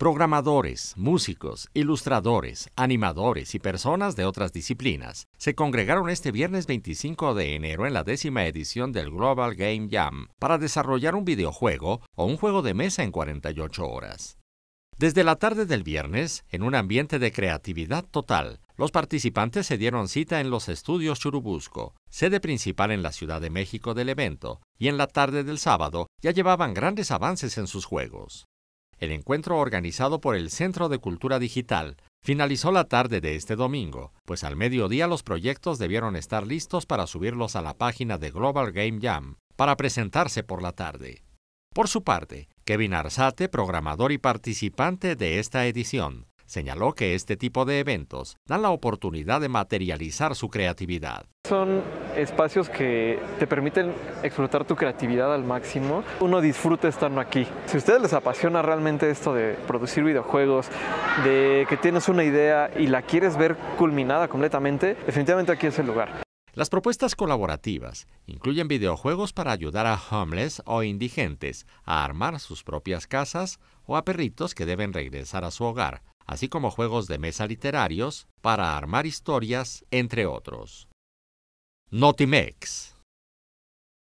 programadores, músicos, ilustradores, animadores y personas de otras disciplinas se congregaron este viernes 25 de enero en la décima edición del Global Game Jam para desarrollar un videojuego o un juego de mesa en 48 horas. Desde la tarde del viernes, en un ambiente de creatividad total, los participantes se dieron cita en los estudios Churubusco, sede principal en la Ciudad de México del evento, y en la tarde del sábado ya llevaban grandes avances en sus juegos. El encuentro organizado por el Centro de Cultura Digital finalizó la tarde de este domingo, pues al mediodía los proyectos debieron estar listos para subirlos a la página de Global Game Jam para presentarse por la tarde. Por su parte, Kevin Arzate, programador y participante de esta edición, señaló que este tipo de eventos dan la oportunidad de materializar su creatividad. Son espacios que te permiten explotar tu creatividad al máximo. Uno disfruta estando aquí. Si a ustedes les apasiona realmente esto de producir videojuegos, de que tienes una idea y la quieres ver culminada completamente, definitivamente aquí es el lugar. Las propuestas colaborativas incluyen videojuegos para ayudar a homeless o indigentes a armar sus propias casas o a perritos que deben regresar a su hogar así como juegos de mesa literarios para armar historias, entre otros. Notimex